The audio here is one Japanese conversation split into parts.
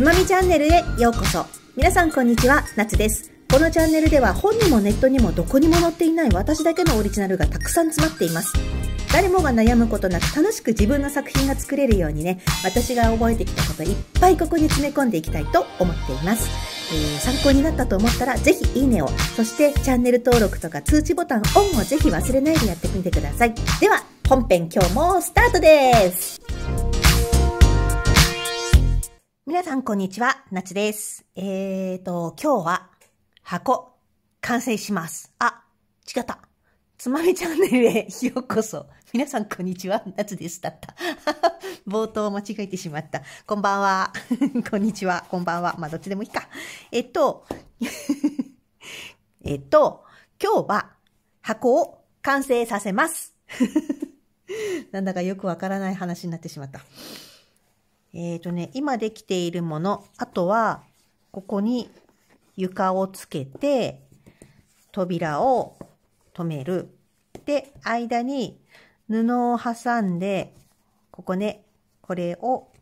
つまみチャンネルへようこそ。皆さんこんにちは、夏です。このチャンネルでは本にもネットにもどこにも載っていない私だけのオリジナルがたくさん詰まっています。誰もが悩むことなく楽しく自分の作品が作れるようにね、私が覚えてきたこといっぱいここに詰め込んでいきたいと思っています。えー、参考になったと思ったらぜひいいねを、そしてチャンネル登録とか通知ボタンオンをぜひ忘れないでやってみてください。では、本編今日もスタートです皆さん、こんにちは。なつです。えーと、今日は箱、完成します。あ、違った。つまみチャンネルへ ようこそ。皆さん、こんにちは。なつです。だった。冒頭間違えてしまった。こんばんは。こんにちは。こんばんは。まあ、どっちでもいいか。えっと、えっと、今日は箱を完成させます。なんだかよくわからない話になってしまった。えっ、ー、とね、今できているもの、あとは、ここに床をつけて、扉を止める。で、間に布を挟んで、ここね、これを、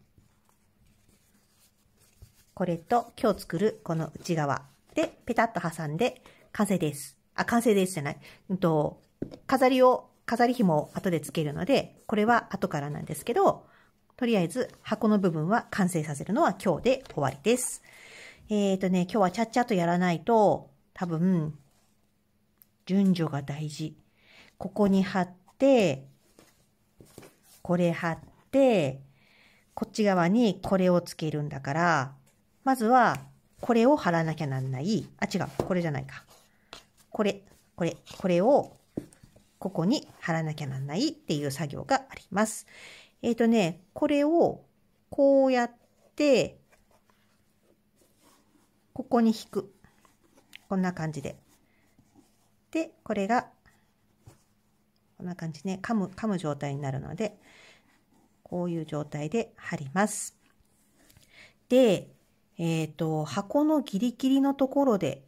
これと今日作るこの内側でペタッと挟んで完成です。あ、完成ですじゃない。うんと、飾りを、飾り紐を後でつけるので、これは後からなんですけど、とりあえず箱の部分は完成させるのは今日で終わりです。えっ、ー、とね、今日はちゃっちゃとやらないと、多分、順序が大事。ここに貼って、これ貼って、こっち側にこれをつけるんだから、まずはこれを貼らなきゃなんない。あ、違う。これじゃないか。これ、これ、これをここに貼らなきゃなんないっていう作業があります。えっ、ー、とね、これをこうやって、ここに引く。こんな感じで。で、これが、こんな感じね、噛む、噛む状態になるので、こういう状態で貼ります。で、えっ、ー、と、箱のギリギリのところで、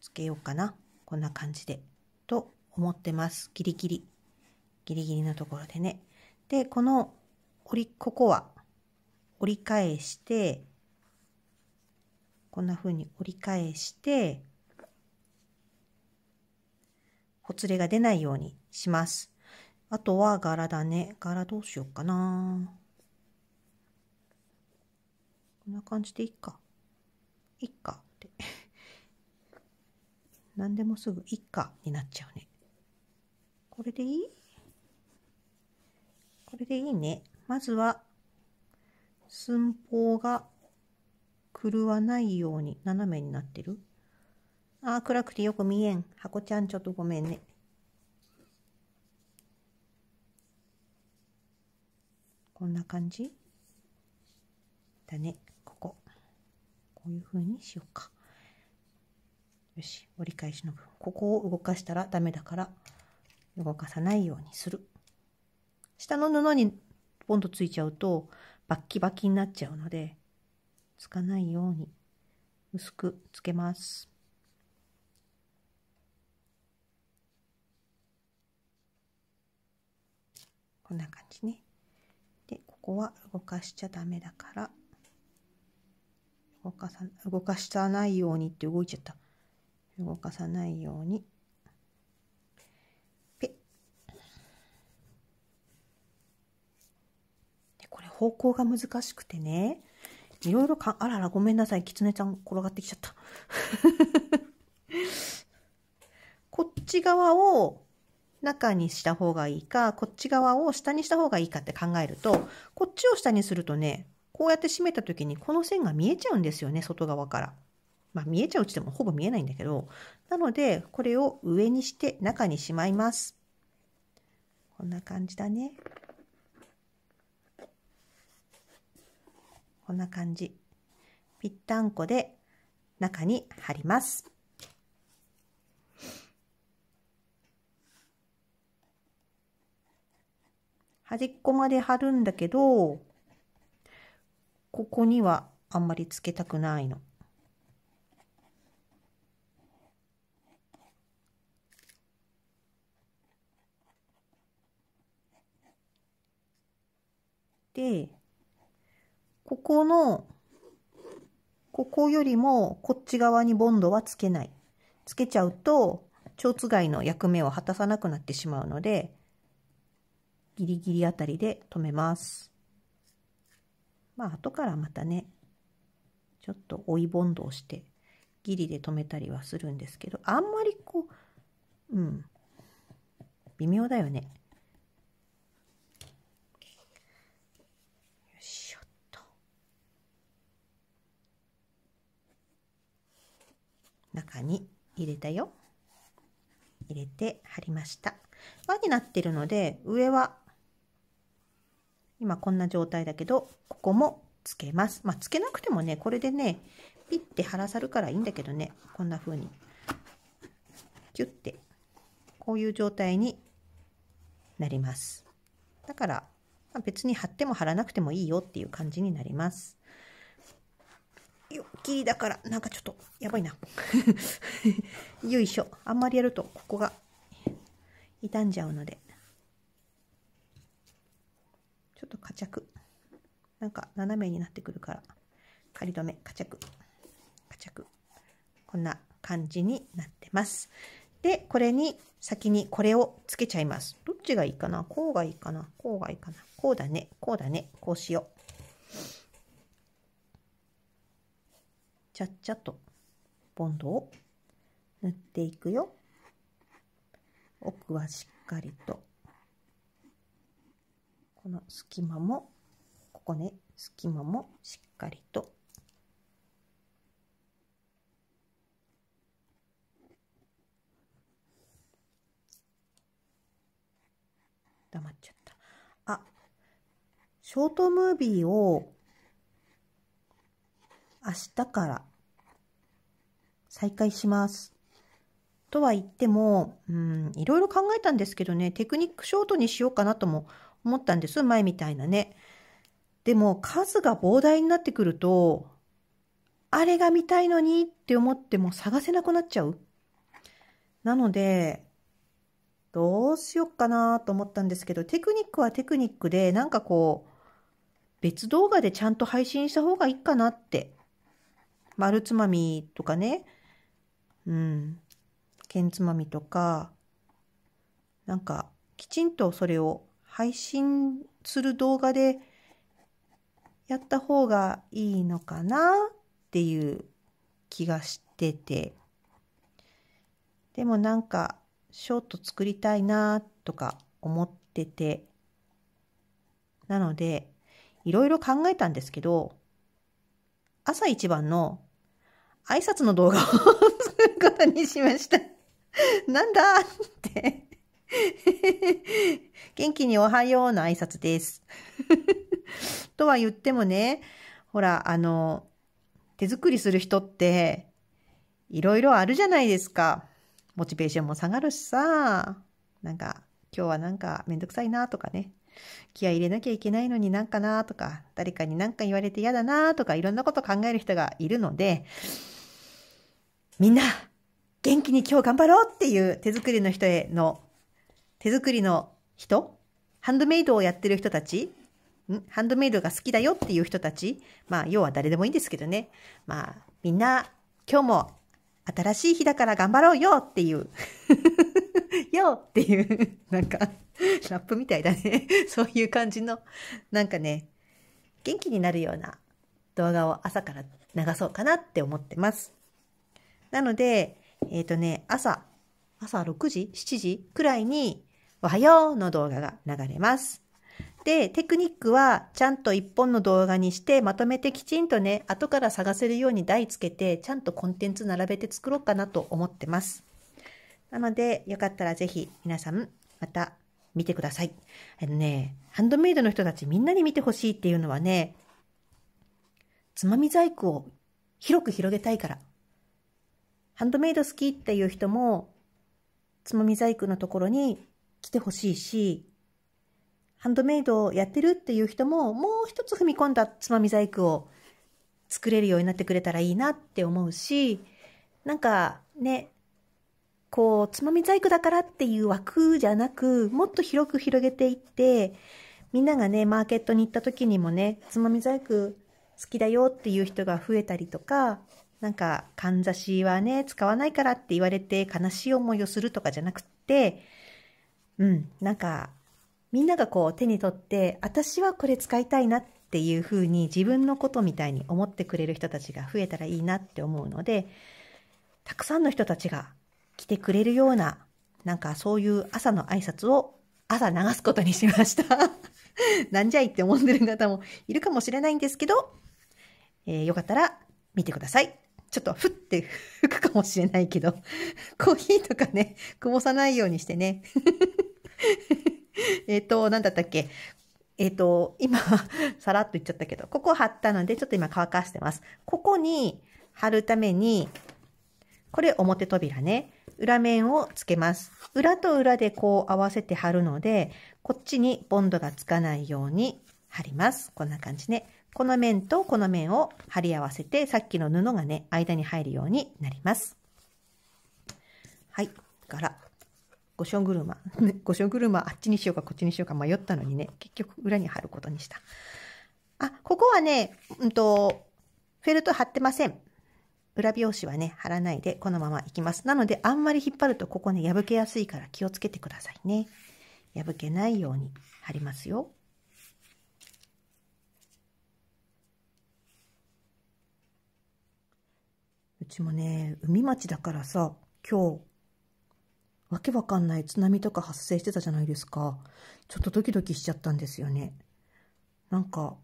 つけようかな。こんな感じで、と思ってます。ギリギリ。ギリギリのところでね。で、この折り、ここは折り返して、こんな風に折り返して、ほつれが出ないようにします。あとは柄だね。柄どうしようかな。こんな感じでいいか。いっかって。何でもすぐいっかになっちゃうね。これでいいこれでいいね。まずは、寸法が狂わないように斜めになってる。ああ、暗くてよく見えん。箱ちゃんちょっとごめんね。こんな感じだね。ここ。こういう風にしようか。よし。折り返しの部分。ここを動かしたらダメだから、動かさないようにする。下の布にポンとついちゃうとバッキバキになっちゃうのでつかないように薄くつけます。こんな感じね。で、ここは動かしちゃダメだから、動かさ、動かさないようにって動いちゃった。動かさないように方向が難しくてね、いろいろか、あらら、ごめんなさい、きつねちゃん転がってきちゃった。こっち側を中にした方がいいか、こっち側を下にした方がいいかって考えると、こっちを下にするとね、こうやって締めた時にこの線が見えちゃうんですよね、外側から。まあ見えちゃううちでもほぼ見えないんだけど、なので、これを上にして中にしまいます。こんな感じだね。こんな感じ。ぴったんこで中に貼ります。端っこまで貼るんだけど、ここにはあんまりつけたくないの。で、ここの、ここよりもこっち側にボンドはつけない。つけちゃうと、蝶番の役目を果たさなくなってしまうので、ギリギリあたりで止めます。まあ、後からまたね、ちょっと追いボンドをして、ギリで止めたりはするんですけど、あんまりこう、うん、微妙だよね。中に入れたよ入れて貼りました輪になってるので上は今こんな状態だけどここもつけますまあつけなくてもねこれでねピッて貼らさるからいいんだけどねこんな風にキュッてこういう状態になりますだから、ま別に貼っても貼らなくてもいいよっていう感じになりますよっきりだから、なんかちょっと、やばいな。よいしょ。あんまりやると、ここが、傷んじゃうので。ちょっとかちゃく。なんか、斜めになってくるから、仮止め、かちゃく。かちゃく。こんな感じになってます。で、これに、先にこれをつけちゃいます。どっちがいいかなこうがいいかなこうがいいかなこうだね。こうだね。こうしよう。ちゃっちゃとボンドを塗っていくよ奥はしっかりとこの隙間もここね隙間もしっかりと黙っちゃったあショートムービーを明日から再開します。とは言っても、うん、いろいろ考えたんですけどね、テクニックショートにしようかなとも思ったんです。前みたいなね。でも数が膨大になってくると、あれが見たいのにって思っても探せなくなっちゃう。なので、どうしよっかなと思ったんですけど、テクニックはテクニックで、なんかこう、別動画でちゃんと配信した方がいいかなって丸つまみとかね、うん、剣つまみとか、なんか、きちんとそれを配信する動画でやった方がいいのかなっていう気がしてて。でもなんか、ショート作りたいなとか思ってて。なので、いろいろ考えたんですけど、朝一番の挨拶の動画を することにしました。なんだって元気におはようの挨拶ですとは言ってもね、ほら、あの、手作りする人って、いろいろあるじゃないですか。モチベーションも下がるしさ、なんか、今日はなんかめんどくさいなとかね。気合入れなきゃいけないのになんかなとか、誰かになんか言われて嫌だなとか、いろんなこと考える人がいるので、みんな、元気に今日頑張ろうっていう手作りの人への、手作りの人ハンドメイドをやってる人たちんハンドメイドが好きだよっていう人たちまあ、要は誰でもいいんですけどね。まあ、みんな、今日も新しい日だから頑張ろうよっていう。よっていう、なんか、ラップみたいだね。そういう感じの、なんかね、元気になるような動画を朝から流そうかなって思ってます。なので、えっ、ー、とね、朝、朝6時 ?7 時くらいに、おはようの動画が流れます。で、テクニックはちゃんと1本の動画にしてまとめてきちんとね、後から探せるように台つけて、ちゃんとコンテンツ並べて作ろうかなと思ってます。なので、よかったらぜひ皆さん、また見てください。あのね、ハンドメイドの人たちみんなに見てほしいっていうのはね、つまみ細工を広く広げたいから。ハンドメイド好きっていう人も、つまみ細工のところに来てほしいし、ハンドメイドをやってるっていう人も、もう一つ踏み込んだつまみ細工を作れるようになってくれたらいいなって思うし、なんかね、こう、つまみ細工だからっていう枠じゃなく、もっと広く広げていって、みんながね、マーケットに行った時にもね、つまみ細工好きだよっていう人が増えたりとか、なんか、かんざしはね、使わないからって言われて悲しい思いをするとかじゃなくって、うん、なんか、みんながこう手に取って、私はこれ使いたいなっていうふうに自分のことみたいに思ってくれる人たちが増えたらいいなって思うので、たくさんの人たちが来てくれるような、なんかそういう朝の挨拶を朝流すことにしました。なんじゃいって思ってる方もいるかもしれないんですけど、えー、よかったら見てください。ちょっとふって吹くかもしれないけど、コーヒーとかね、こぼさないようにしてね。えっと、なんだったっけえっ、ー、と、今、さらっと言っちゃったけど、ここ貼ったので、ちょっと今乾かしてます。ここに貼るために、これ表扉ね。裏面をつけます。裏と裏でこう合わせて貼るので、こっちにボンドがつかないように貼ります。こんな感じね。この面とこの面を貼り合わせて、さっきの布がね、間に入るようになります。はい、柄。五所車。五所車、あっちにしようかこっちにしようか迷ったのにね、結局裏に貼ることにした。あ、ここはね、うんと、フェルト貼ってません。裏表紙はね、貼らないでこのままいきます。なので、あんまり引っ張るとここね、破けやすいから気をつけてくださいね。破けないように貼りますよ。うちもね、海町だからさ、今日、わけわかんない津波とか発生してたじゃないですか。ちょっとドキドキしちゃったんですよね。なんか、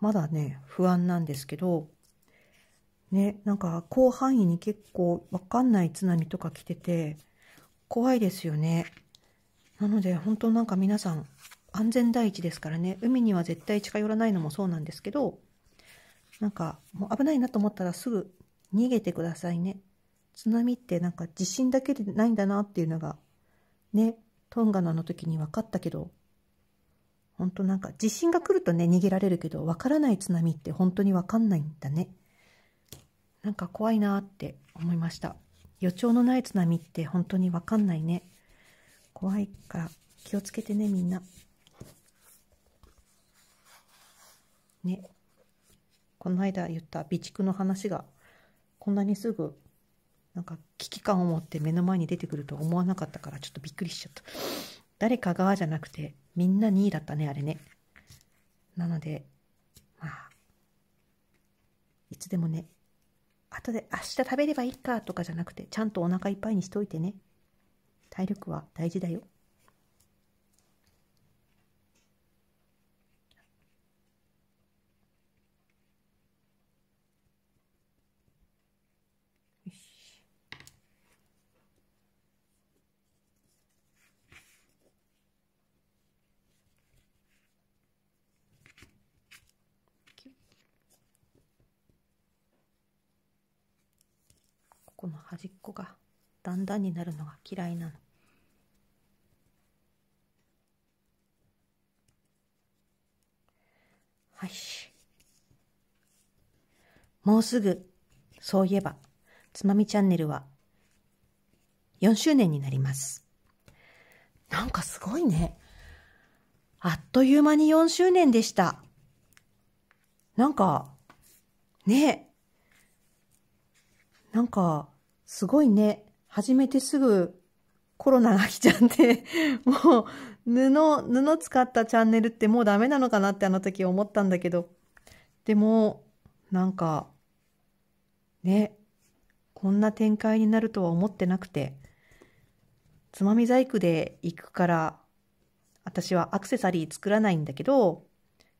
まだね、不安なんですけど、ね、なんか広範囲に結構わかんない津波とか来てて、怖いですよね。なので、本当なんか皆さん、安全第一ですからね、海には絶対近寄らないのもそうなんですけど、なんか、もう危ないなと思ったらすぐ逃げてくださいね。津波ってなんか地震だけでないんだなっていうのが、ね、トンガのあの時に分かったけど、本当なんか地震が来るとね、逃げられるけど、分からない津波って本当に分かんないんだね。なんか怖いなって思いました。予兆のない津波って本当に分かんないね。怖いから気をつけてね、みんな。ね。この間言った備蓄の話がこんなにすぐなんか危機感を持って目の前に出てくると思わなかったからちょっとびっくりしちゃった。誰かがじゃなくてみんな2位だったね、あれね。なので、まあ、いつでもね、後で明日食べればいいかとかじゃなくて、ちゃんとお腹いっぱいにしといてね。体力は大事だよ。だんになるのが嫌いなの。はい。もうすぐ、そういえば、つまみチャンネルは4周年になります。なんかすごいね。あっという間に4周年でした。なんか、ねなんか、すごいね。始めてすぐコロナが来ちゃって、もう布、布使ったチャンネルってもうダメなのかなってあの時思ったんだけど、でも、なんか、ね、こんな展開になるとは思ってなくて、つまみ細工で行くから、私はアクセサリー作らないんだけど、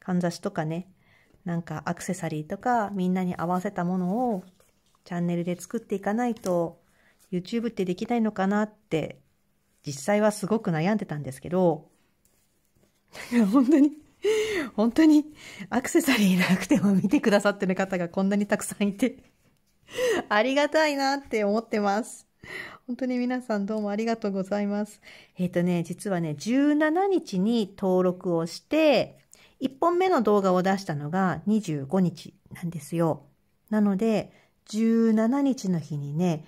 かんざしとかね、なんかアクセサリーとかみんなに合わせたものをチャンネルで作っていかないと YouTube ってできないのかなって、実際はすごく悩んでたんですけど、本当に、本当にアクセサリーなくても見てくださってる方がこんなにたくさんいて ありがたいなって思ってます。本当に皆さんどうもありがとうございます。えっ、ー、とね、実はね、17日に登録をして、1本目の動画を出したのが25日なんですよ。なので、17日の日にね、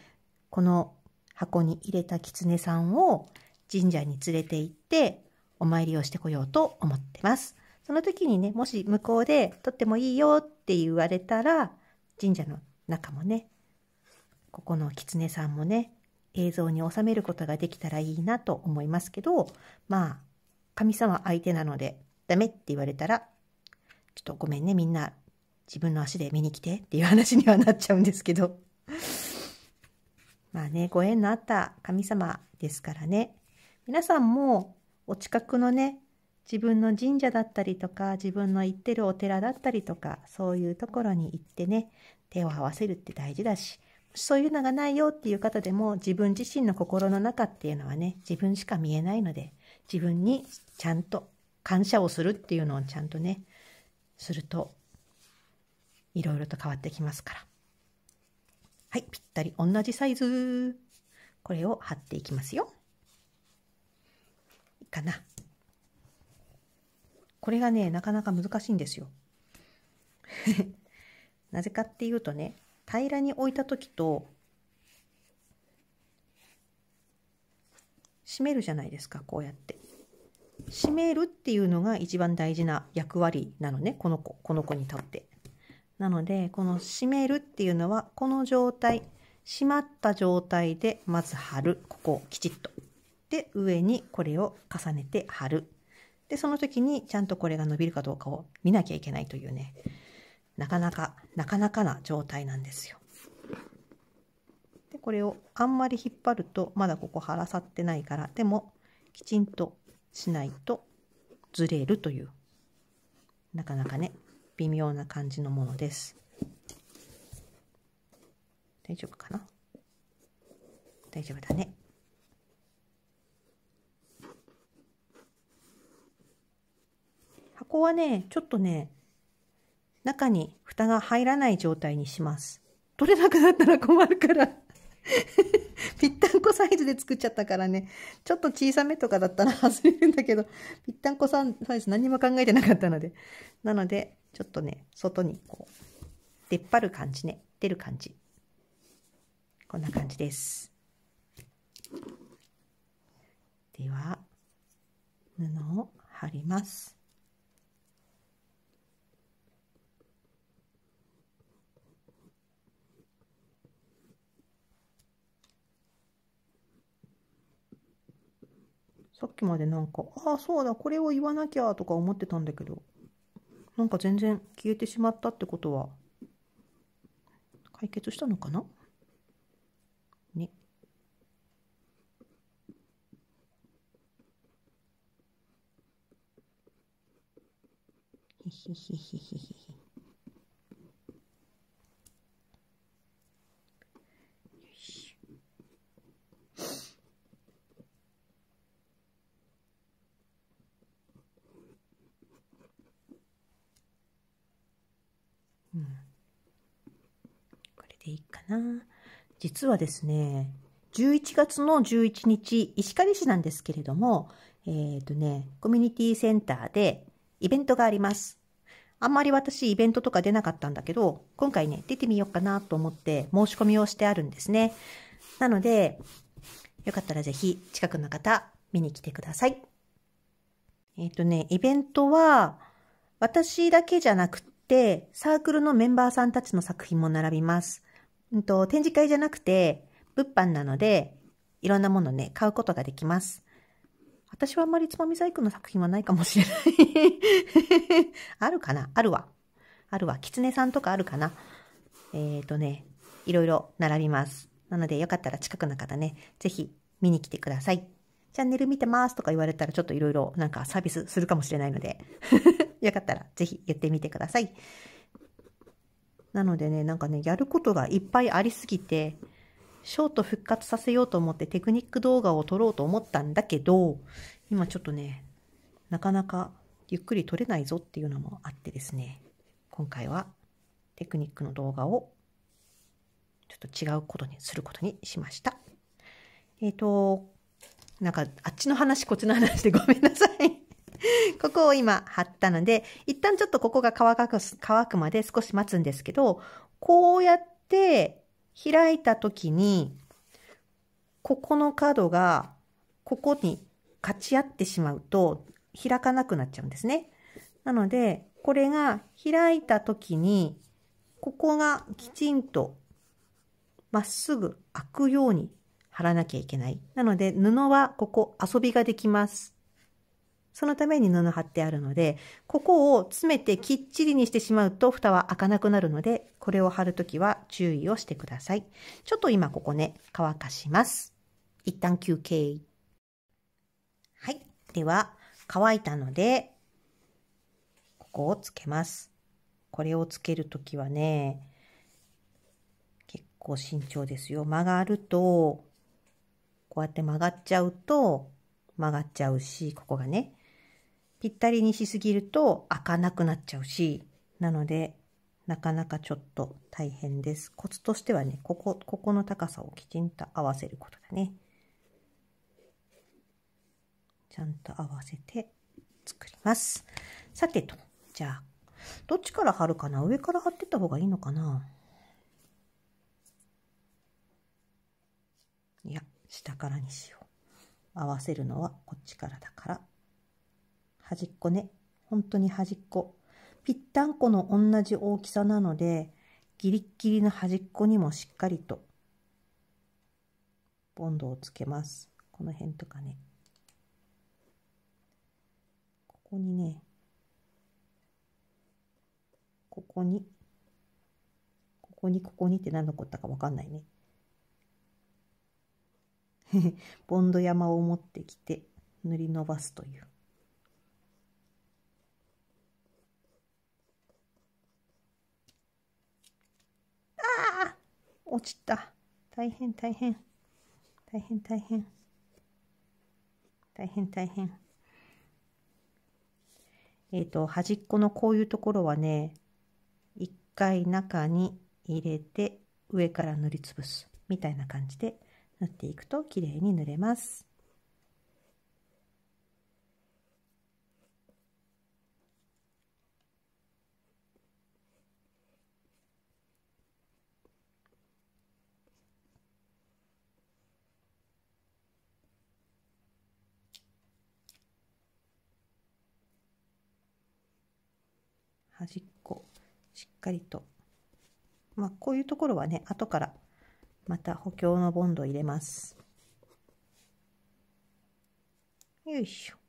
この箱に入れた狐さんを神社に連れて行ってお参りをしてこようと思ってます。その時にね、もし向こうでとってもいいよって言われたら、神社の中もね、ここの狐さんもね、映像に収めることができたらいいなと思いますけど、まあ、神様相手なので、ダメって言われたら、ちょっとごめんね、みんな、自分の足で見に来てっていう話にはなっちゃうんですけど。まあね、ご縁のあった神様ですからね。皆さんもお近くのね、自分の神社だったりとか、自分の行ってるお寺だったりとか、そういうところに行ってね、手を合わせるって大事だし、そういうのがないよっていう方でも、自分自身の心の中っていうのはね、自分しか見えないので、自分にちゃんと感謝をするっていうのをちゃんとね、すると、いろいろと変わってきますから。はい、ぴったり同じサイズ。これを貼っていきますよ。いいかな。これがね、なかなか難しいんですよ。なぜかっていうとね、平らに置いた時と、閉めるじゃないですか、こうやって。閉めるっていうのが一番大事な役割なのね、この子、この子にとって。なのでこの締めるっていうのはこの状態締まった状態でまず貼るここをきちっとで上にこれを重ねて貼るでその時にちゃんとこれが伸びるかどうかを見なきゃいけないというねなかなかなかなかな状態なんですよ。でこれをあんまり引っ張るとまだここ貼らさってないからでもきちんとしないとずれるというなかなかね微妙な感じのものです。大丈夫かな大丈夫だね。箱はね、ちょっとね、中に蓋が入らない状態にします。取れなくなったら困るから ぴったんこサイズで作っちゃったからね、ちょっと小さめとかだったら外れるんだけど、ぴったんこサイズ何も考えてなかったので。なので、ちょっとね、外にこう、出っ張る感じね、出る感じ。こんな感じです。では、布を貼ります。さっきまでなんか、ああ、そうだ、これを言わなきゃとか思ってたんだけど、なんか全然消えてしまったってことは解決したのかなね。ひひひひひひ。実はですね、11月の11日、石狩市なんですけれども、えっ、ー、とね、コミュニティセンターでイベントがあります。あんまり私イベントとか出なかったんだけど、今回ね、出てみようかなと思って申し込みをしてあるんですね。なので、よかったらぜひ近くの方見に来てください。えっ、ー、とね、イベントは私だけじゃなくてサークルのメンバーさんたちの作品も並びます。うんと、展示会じゃなくて、物販なので、いろんなものね、買うことができます。私はあんまりつまみ細工の作品はないかもしれない あるかなあるわ。あるわ。きつねさんとかあるかなえっ、ー、とね、いろいろ並びます。なので、よかったら近くの方ね、ぜひ見に来てください。チャンネル見てますとか言われたらちょっといろいろなんかサービスするかもしれないので よかったらぜひ言ってみてください。なのでね、なんかね、やることがいっぱいありすぎて、ショート復活させようと思ってテクニック動画を撮ろうと思ったんだけど、今ちょっとね、なかなかゆっくり撮れないぞっていうのもあってですね、今回はテクニックの動画をちょっと違うことにすることにしました。えっ、ー、と、なんかあっちの話こっちの話でごめんなさい。ここを今貼ったので、一旦ちょっとここが乾く、乾くまで少し待つんですけど、こうやって開いた時に、ここの角が、ここに勝ち合ってしまうと、開かなくなっちゃうんですね。なので、これが開いた時に、ここがきちんとまっすぐ開くように貼らなきゃいけない。なので、布はここ遊びができます。そのために布貼ってあるので、ここを詰めてきっちりにしてしまうと蓋は開かなくなるので、これを貼るときは注意をしてください。ちょっと今ここね、乾かします。一旦休憩。はい。では、乾いたので、ここをつけます。これをつけるときはね、結構慎重ですよ。曲がると、こうやって曲がっちゃうと、曲がっちゃうし、ここがね、ぴったりにしすぎると開かなくなっちゃうし、なので、なかなかちょっと大変です。コツとしてはね、ここ、ここの高さをきちんと合わせることだね。ちゃんと合わせて作ります。さてと、じゃあ、どっちから貼るかな上から貼ってった方がいいのかないや、下からにしよう。合わせるのはこっちからだから。端っこね。本当に端っこ。ぴったんこの同じ大きさなので、ギリッギリの端っこにもしっかりと、ボンドをつけます。この辺とかね。ここにね、ここに、ここに、ここにって何のこったかわかんないね。ボンド山を持ってきて塗り伸ばすという。落ちた。大変大変。大変大変。大変大変。えっ、ー、と、端っこのこういうところはね、一回中に入れて上から塗りつぶすみたいな感じで塗っていくと綺麗に塗れます。端っこしっかりとまあこういうところはね後からまた補強のボンドを入れますよいしょ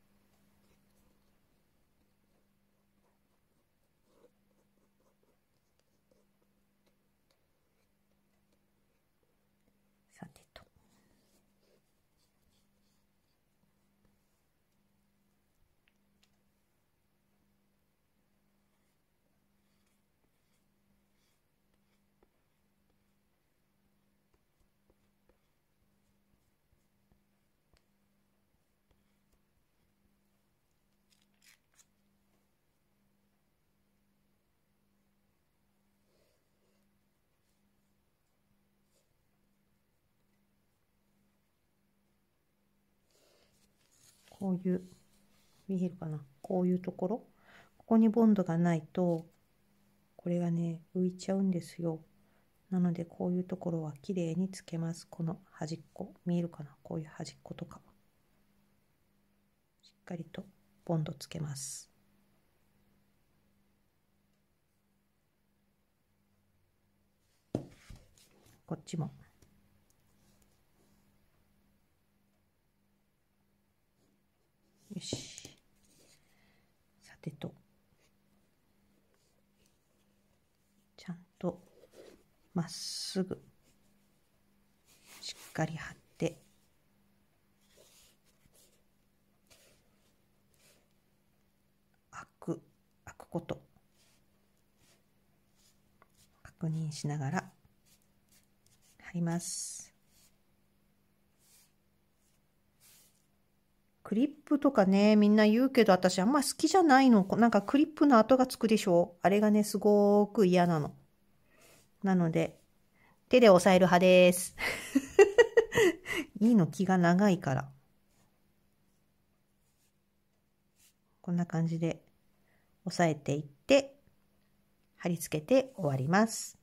こういう見えるかなこういうところここにボンドがないとこれがね浮いちゃうんですよなのでこういうところは綺麗につけますこの端っこ見えるかなこういう端っことかしっかりとボンドつけますこっちもよしさてとちゃんとまっすぐしっかり貼って開く開くこと確認しながら貼ります。クリップとかね、みんな言うけど、私あんま好きじゃないの。なんかクリップの跡がつくでしょあれがね、すごーく嫌なの。なので、手で押さえる派です。いいの、気が長いから。こんな感じで、押さえていって、貼り付けて終わります。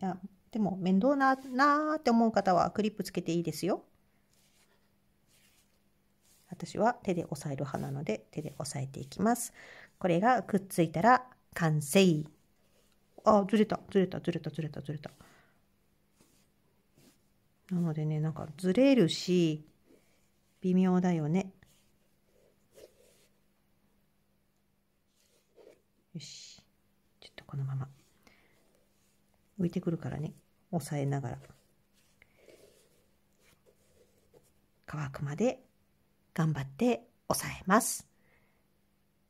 いやでも面倒ななーって思う方はクリップつけていいですよ。私は手で押さえる派なので手で押さえていきます。これがくっついたら完成。あ、ずれた、ずれた、ずれた、ずれた、ずれた。なのでね、なんかずれるし、微妙だよね。よし。ちょっとこのまま。浮いてくるからね。抑えながら乾くまで頑張って押さえます。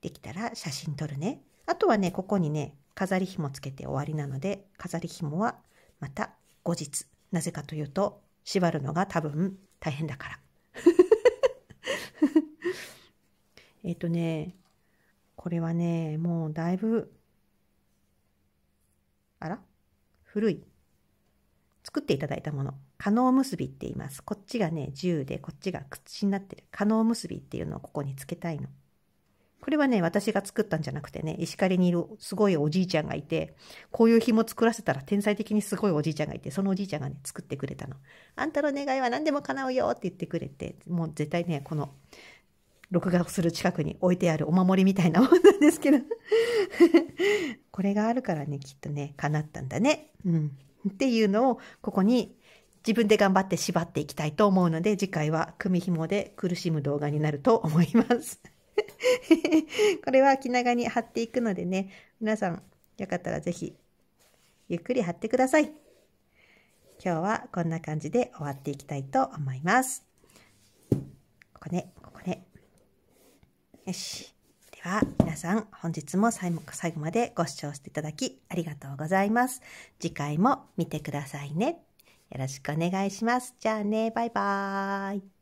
できたら写真撮るね。あとはね、ここにね、飾り紐つけて終わりなので、飾り紐はまた後日。なぜかというと、縛るのが多分大変だから。えっとね、これはね、もうだいぶ、あら古い。作っていただいたもの、可能結びって言います。こっちがね、銃で、こっちが口になってる。可能結びっていうのをここにつけたいの。これはね、私が作ったんじゃなくてね、石狩にいるすごいおじいちゃんがいて、こういう紐作らせたら天才的にすごいおじいちゃんがいて、そのおじいちゃんがね、作ってくれたの。あんたの願いは何でも叶うよって言ってくれて、もう絶対ね、この、録画する近くに置いてあるお守りみたいなもんなんですけど これがあるからね、きっとね、叶ったんだね。うん。っていうのをここに自分で頑張って縛っていきたいと思うので次回は組紐で苦しむ動画になると思います。これは気長に貼っていくのでね皆さんよかったら是非ゆっくり貼ってください。今日はこんな感じで終わっていきたいと思います。ここね、ここね。よし。が、皆さん本日も最後までご視聴していただきありがとうございます。次回も見てくださいね。よろしくお願いします。じゃあね、バイバーイ。